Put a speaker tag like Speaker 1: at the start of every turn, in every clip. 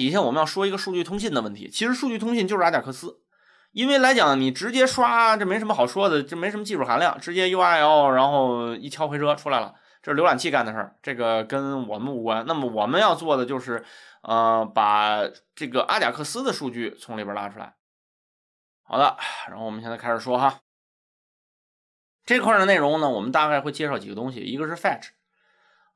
Speaker 1: 底下我们要说一个数据通信的问题，其实数据通信就是阿贾克斯，因为来讲你直接刷这没什么好说的，这没什么技术含量，直接 U I L 然后一敲回车出来了，这是浏览器干的事儿，这个跟我们无关。那么我们要做的就是，呃，把这个阿贾克斯的数据从里边拉出来。好的，然后我们现在开始说哈，这块的内容呢，我们大概会介绍几个东西，一个是 Fetch。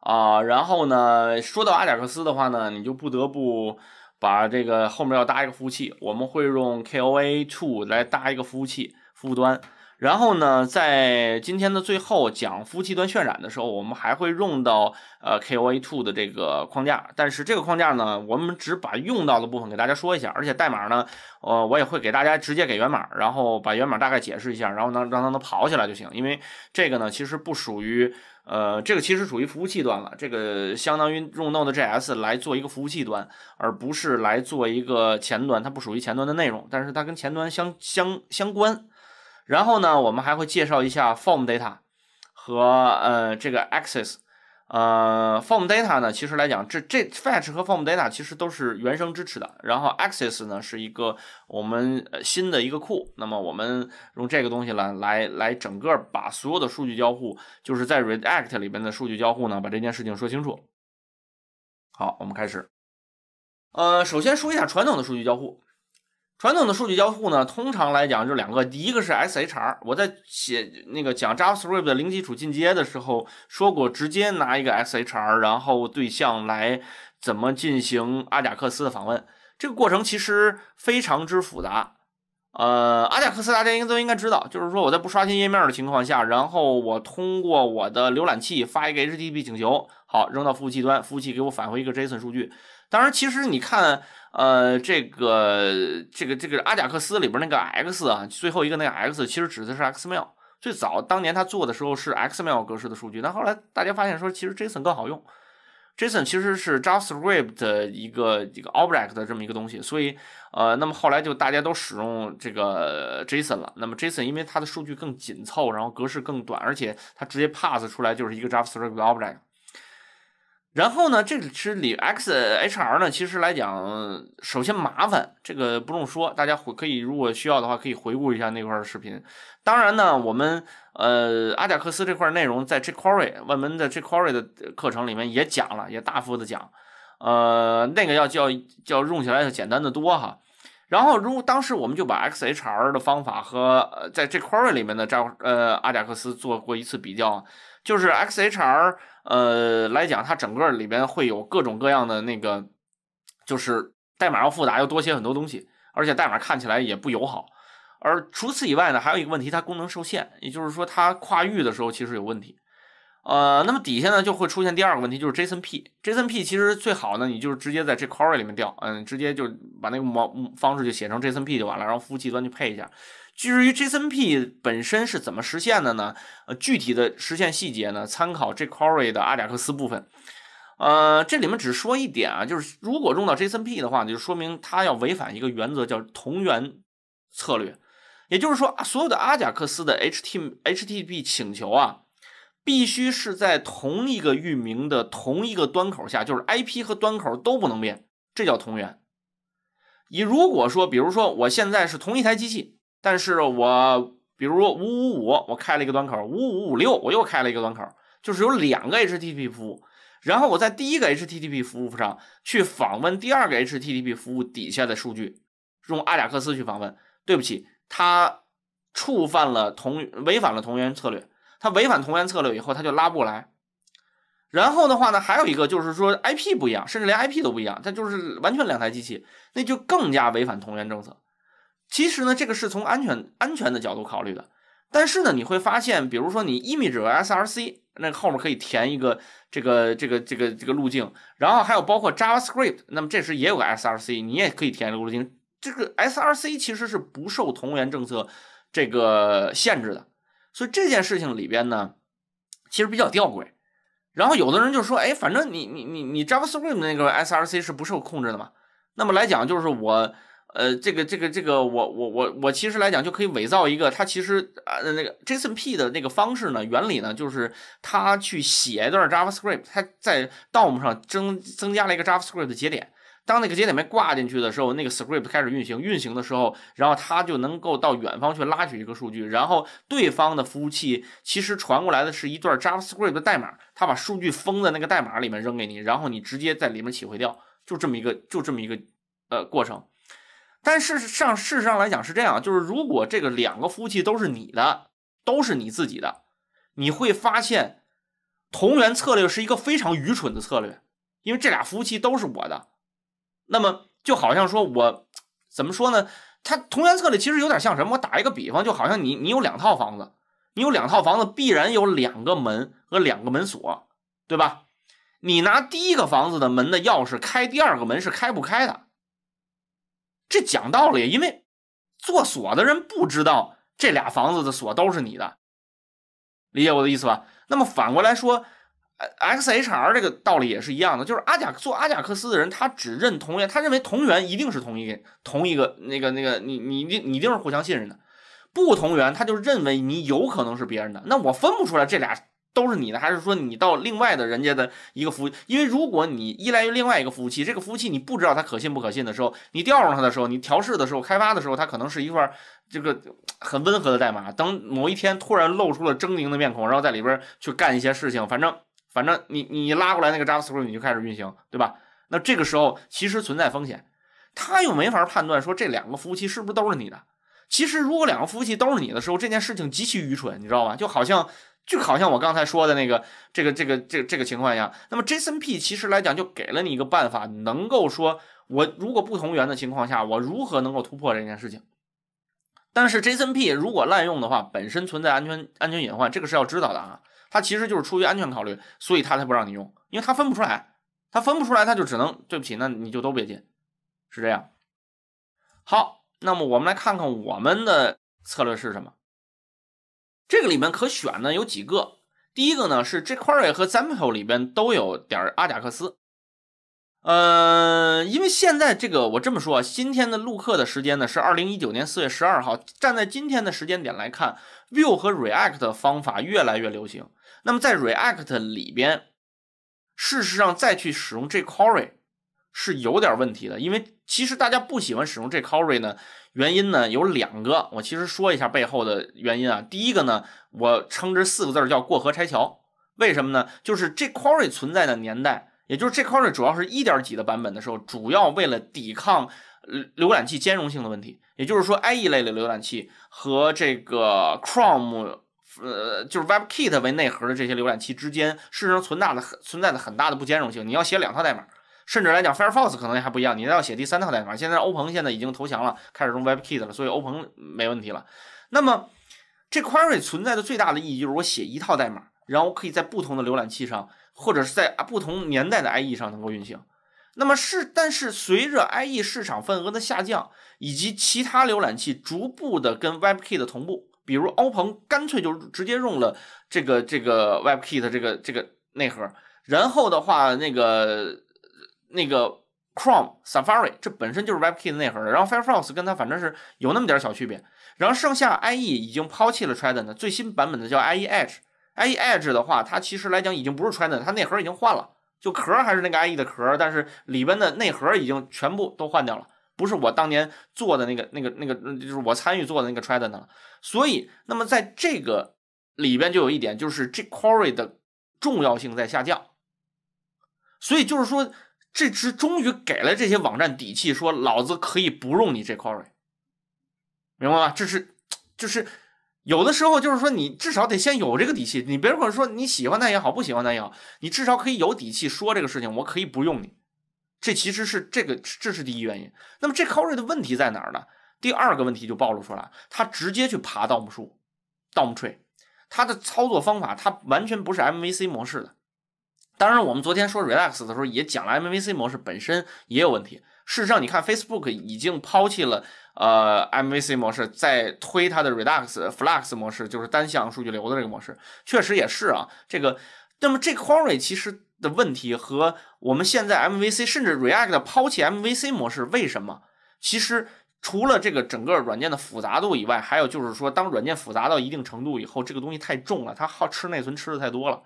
Speaker 1: 啊，然后呢，说到阿贾克斯的话呢，你就不得不把这个后面要搭一个服务器，我们会用 Koa Two 来搭一个服务器，服务端。然后呢，在今天的最后讲服务器端渲染的时候，我们还会用到呃 k o a two 的这个框架。但是这个框架呢，我们只把用到的部分给大家说一下，而且代码呢，呃，我也会给大家直接给源码，然后把源码大概解释一下，然后能让它能跑起来就行。因为这个呢，其实不属于呃，这个其实属于服务器端了，这个相当于用 Node.js 来做一个服务器端，而不是来做一个前端，它不属于前端的内容，但是它跟前端相相相关。然后呢，我们还会介绍一下 form data 和呃这个 access。呃，form data 呢，其实来讲，这这 fetch 和 form data 其实都是原生支持的。然后 access 呢，是一个我们新的一个库。那么我们用这个东西来来来整个把所有的数据交互，就是在 React 里边的数据交互呢，把这件事情说清楚。好，我们开始。呃，首先说一下传统的数据交互。传统的数据交互呢，通常来讲就两个，第一个是 s h r 我在写那个讲 JavaScript 的零基础进阶的时候说过，直接拿一个 s h r 然后对象来怎么进行阿贾克斯的访问。这个过程其实非常之复杂。呃，阿贾克斯大家应该都应该知道，就是说我在不刷新页面的情况下，然后我通过我的浏览器发一个 HTTP 请求，好，扔到服务器端，服务器给我返回一个 JSON 数据。当然，其实你看，呃，这个、这个、这个阿贾克斯里边那个 X 啊，最后一个那个 X 其实指的是 XML。最早当年他做的时候是 XML 格式的数据，但后来大家发现说，其实 JSON 更好用。JSON 其实是 JavaScript 的一个一个 object 的这么一个东西，所以呃，那么后来就大家都使用这个 JSON 了。那么 JSON 因为它的数据更紧凑，然后格式更短，而且它直接 pass 出来就是一个 JavaScript object。然后呢，这个其实里 XHR 呢，其实来讲，首先麻烦，这个不用说，大家回可以如果需要的话，可以回顾一下那块视频。当然呢，我们呃阿贾克斯这块内容在 jQuery 我们的 jQuery 的课程里面也讲了，也大幅的讲，呃那个要叫叫用起来要简单的多哈。然后如果当时我们就把 XHR 的方法和在 jQuery 里面的这呃阿贾克斯做过一次比较，就是 XHR。呃，来讲它整个里边会有各种各样的那个，就是代码要复杂，要多写很多东西，而且代码看起来也不友好。而除此以外呢，还有一个问题，它功能受限，也就是说它跨域的时候其实有问题。呃，那么底下呢就会出现第二个问题，就是 JSONP。JSONP 其实最好呢，你就是直接在 jQuery 里面调，嗯，直接就把那个模方式就写成 JSONP 就完了，然后服务器端去配一下。至于 JSONP 本身是怎么实现的呢？呃，具体的实现细节呢，参考 jQuery 的阿贾克斯部分。呃，这里面只说一点啊，就是如果用到 JSONP 的话，就说明它要违反一个原则，叫同源策略。也就是说，所有的阿贾克斯的 HT HTB 请求啊。必须是在同一个域名的同一个端口下，就是 IP 和端口都不能变，这叫同源。你如果说，比如说我现在是同一台机器，但是我比如五五五，我开了一个端口，五五五六，我又开了一个端口，就是有两个 HTTP 服务，然后我在第一个 HTTP 服务上去访问第二个 HTTP 服务底下的数据，用阿贾克斯去访问，对不起，它触犯了同违反了同源策略。它违反同源策略以后，它就拉不过来。然后的话呢，还有一个就是说 IP 不一样，甚至连 IP 都不一样，它就是完全两台机器，那就更加违反同源政策。其实呢，这个是从安全安全的角度考虑的。但是呢，你会发现，比如说你 image src 那后面可以填一个这个这个这个这个路径，然后还有包括 JavaScript，那么这时也有个 src，你也可以填一个路径。这个 src 其实是不受同源政策这个限制的。所以这件事情里边呢，其实比较吊诡。然后有的人就说：“哎，反正你你你你 JavaScript 那个 SRC 是不受控制的嘛。那么来讲，就是我呃，这个这个这个我我我我其实来讲就可以伪造一个。它其实啊那个 JSONP 的那个方式呢，原理呢就是它去写一段 JavaScript，它在 DOM 上增增加了一个 JavaScript 的节点。”当那个节点被挂进去的时候，那个 script 开始运行。运行的时候，然后它就能够到远方去拉取一个数据。然后对方的服务器其实传过来的是一段 JavaScript 的代码，它把数据封在那个代码里面扔给你，然后你直接在里面起回掉，就这么一个就这么一个呃过程。但事实上事实上来讲是这样，就是如果这个两个服务器都是你的，都是你自己的，你会发现同源策略是一个非常愚蠢的策略，因为这俩服务器都是我的。那么，就好像说我怎么说呢？它同源策略其实有点像什么？我打一个比方，就好像你你有两套房子，你有两套房子必然有两个门和两个门锁，对吧？你拿第一个房子的门的钥匙开第二个门是开不开的。这讲道理，因为做锁的人不知道这俩房子的锁都是你的，理解我的意思吧？那么反过来说。xh r 这个道理也是一样的，就是阿贾做阿贾克斯的人，他只认同源，他认为同源一定是同一同一个那个那个，你你一定你一定是互相信任的。不同源，他就认为你有可能是别人的。那我分不出来这俩都是你的，还是说你到另外的人家的一个服？因为如果你依赖于另外一个服务器，这个服务器你不知道它可信不可信的时候，你调用它的时候，你调试的时候、开发的时候，它可能是一块这个很温和的代码。等某一天突然露出了狰狞的面孔，然后在里边去干一些事情，反正。反正你你拉过来那个 JavaScript，你就开始运行，对吧？那这个时候其实存在风险，他又没法判断说这两个服务器是不是都是你的。其实如果两个服务器都是你的时候，这件事情极其愚蠢，你知道吗？就好像就好像我刚才说的那个这个这个这这个情况一样。那么 JSONP 其实来讲就给了你一个办法，能够说我如果不同源的情况下，我如何能够突破这件事情？但是 JSONP 如果滥用的话，本身存在安全安全隐患，这个是要知道的啊。他其实就是出于安全考虑，所以他才不让你用，因为他分不出来，他分不出来，他就只能对不起，那你就都别进，是这样。好，那么我们来看看我们的策略是什么。这个里面可选呢有几个，第一个呢是这块 r y 和 sample 里边都有点阿贾克斯。呃，因为现在这个我这么说啊，今天的录课的时间呢是二零一九年四月十二号。站在今天的时间点来看，Vue 和 React 方法越来越流行。那么在 React 里边，事实上再去使用 jQuery 是有点问题的。因为其实大家不喜欢使用 jQuery 呢，原因呢有两个。我其实说一下背后的原因啊。第一个呢，我称之四个字叫“过河拆桥”。为什么呢？就是 jQuery 存在的年代。也就是这块儿 y 主要是一点几的版本的时候，主要为了抵抗浏浏览器兼容性的问题。也就是说，IE 类的浏览器和这个 Chrome，呃，就是 Web Kit 为内核的这些浏览器之间，事实上存大的、存在的很大的不兼容性。你要写两套代码，甚至来讲，Firefox 可能还不一样。你要写第三套代码。现在欧鹏现在已经投降了，开始用 Web Kit 了，所以欧鹏没问题了。那么，这块儿存在的最大的意义就是，我写一套代码，然后可以在不同的浏览器上。或者是在不同年代的 IE 上能够运行，那么是，但是随着 IE 市场份额的下降，以及其他浏览器逐步的跟 WebKit 的同步，比如欧鹏干脆就直接用了这个这个 WebKit 这个这个内核，然后的话，那个那个 Chrome、Safari 这本身就是 WebKit 内核的，然后 Firefox 跟它反正是有那么点儿小区别，然后剩下 IE 已经抛弃了 t r d e n 的最新版本的叫 IE Edge。iEdge 的话，它其实来讲已经不是 Trident，它内核已经换了，就壳还是那个 IE 的壳，但是里边的内核已经全部都换掉了，不是我当年做的那个那个那个，就是我参与做的那个 Trident 了。所以，那么在这个里边就有一点，就是这 Corey 的重要性在下降。所以就是说，这只终于给了这些网站底气，说老子可以不用你这 Corey，明白吗？这是，就是。有的时候就是说，你至少得先有这个底气。你别管说你喜欢他也好，不喜欢他也好，你至少可以有底气说这个事情，我可以不用你。这其实是这个，这是第一原因。那么这 Corey 的问题在哪儿呢？第二个问题就暴露出来，他直接去爬盗墓树盗墓 Tree，他的操作方法他完全不是 MVC 模式的。当然，我们昨天说 r e l a x 的时候也讲了 MVC 模式本身也有问题。事实上，你看 Facebook 已经抛弃了。呃，MVC 模式在推它的 Redux Flux 模式，就是单向数据流的这个模式，确实也是啊。这个，那么这个 query 其实的问题和我们现在 MVC 甚至 React 抛弃 MVC 模式，为什么？其实除了这个整个软件的复杂度以外，还有就是说，当软件复杂到一定程度以后，这个东西太重了，它好吃内存吃的太多了。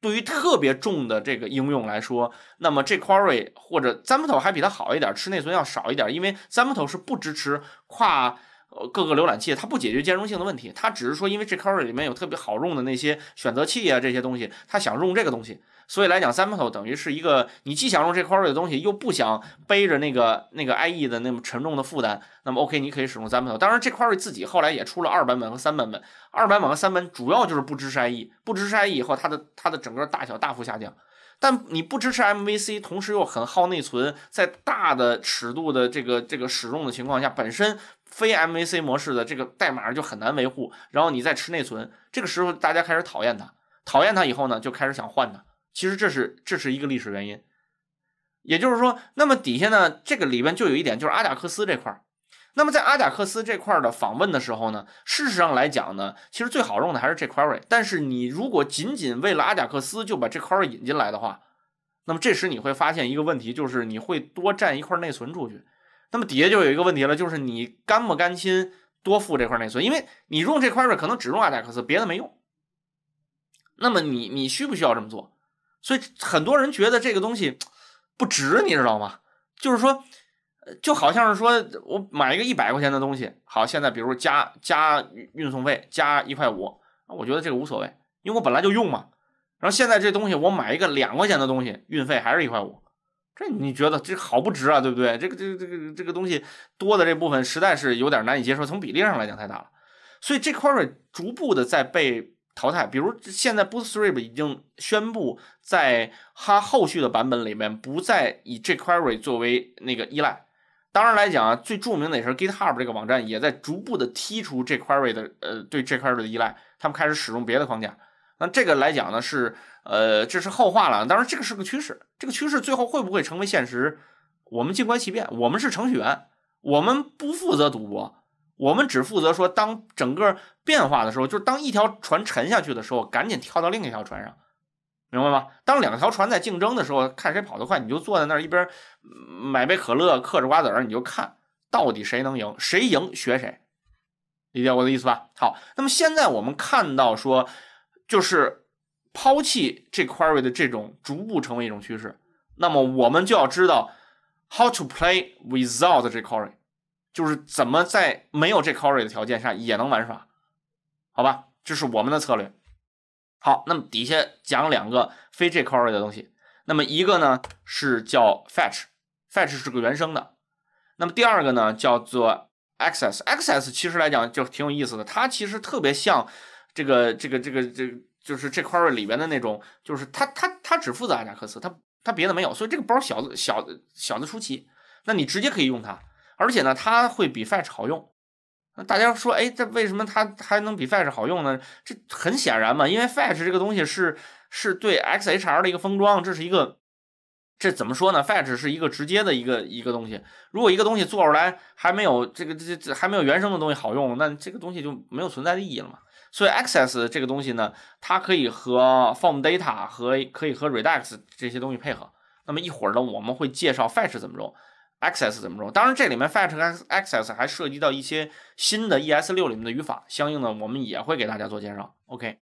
Speaker 1: 对于特别重的这个应用来说，那么 jQuery 或者 Zento 还比它好一点，吃内存要少一点，因为 Zento 是不支持跨呃各个浏览器，它不解决兼容性的问题，它只是说因为 jQuery 里面有特别好用的那些选择器啊这些东西，它想用这个东西。所以来讲，三码头等于是一个你既想用这块儿的东西，又不想背着那个那个 IE 的那么沉重的负担。那么 OK，你可以使用三码头。当然，这块儿自己后来也出了二版本和三版本。二版本和三版主要就是不支持 IE，不支持 IE 以后，它的它的整个大小大幅下降。但你不支持 MVC，同时又很耗内存，在大的尺度的这个这个使用的情况下，本身非 MVC 模式的这个代码就很难维护，然后你再吃内存，这个时候大家开始讨厌它，讨厌它以后呢，就开始想换它。其实这是这是一个历史原因，也就是说，那么底下呢，这个里边就有一点，就是阿贾克斯这块儿。那么在阿贾克斯这块儿的访问的时候呢，事实上来讲呢，其实最好用的还是这 Query。但是你如果仅仅为了阿贾克斯就把这 Query 引进来的话，那么这时你会发现一个问题，就是你会多占一块内存出去。那么底下就有一个问题了，就是你甘不甘心多付这块内存？因为你用这 Query 可能只用阿贾克斯，别的没用。那么你你需不需要这么做？所以很多人觉得这个东西不值，你知道吗？就是说，就好像是说我买一个一百块钱的东西，好，现在比如加加运送费加一块五，我觉得这个无所谓，因为我本来就用嘛。然后现在这东西我买一个两块钱的东西，运费还是一块五，这你觉得这好不值啊，对不对？这个这个这个这个东西多的这部分实在是有点难以接受，从比例上来讲太大了。所以这块儿逐步的在被。淘汰，比如现在 Bootstrap 已经宣布在它后续的版本里面不再以 jQuery 作为那个依赖。当然来讲啊，最著名的也是 GitHub 这个网站也在逐步的剔除 jQuery 的呃对 jQuery 的依赖，他们开始使用别的框架。那这个来讲呢，是呃这是后话了。当然这个是个趋势，这个趋势最后会不会成为现实，我们静观其变。我们是程序员，我们不负责赌博。我们只负责说，当整个变化的时候，就是当一条船沉下去的时候，赶紧跳到另一条船上，明白吗？当两条船在竞争的时候，看谁跑得快，你就坐在那儿一边买杯可乐，嗑着瓜子儿，你就看到底谁能赢，谁赢学谁，理解我的意思吧？好，那么现在我们看到说，就是抛弃这 q u e r y 的这种逐步成为一种趋势，那么我们就要知道 How to play without 这 q u e r y 就是怎么在没有这 query 的条件下也能玩耍，好吧？这是我们的策略。好，那么底下讲两个非这 q e r y 的东西。那么一个呢是叫 fetch，fetch 是个原生的。那么第二个呢叫做 access，access 其实来讲就挺有意思的，它其实特别像这个这个这个这，个，就是这 query 里边的那种，就是它它它只负责阿贾克斯，它它别的没有，所以这个包小的小小的出奇。那你直接可以用它。而且呢，它会比 Fetch 好用。那大家说，哎，这为什么它还能比 Fetch 好用呢？这很显然嘛，因为 Fetch 这个东西是是对 XHR 的一个封装，这是一个，这怎么说呢？Fetch 是一个直接的一个一个东西。如果一个东西做出来还没有这个这这还没有原生的东西好用，那这个东西就没有存在的意义了嘛。所以 Access 这个东西呢，它可以和 Form Data 和可以和 Redux 这些东西配合。那么一会儿呢，我们会介绍 Fetch 怎么用。access 怎么说？当然，这里面 fetch 和 access 还涉及到一些新的 ES6 里面的语法，相应的我们也会给大家做介绍。OK。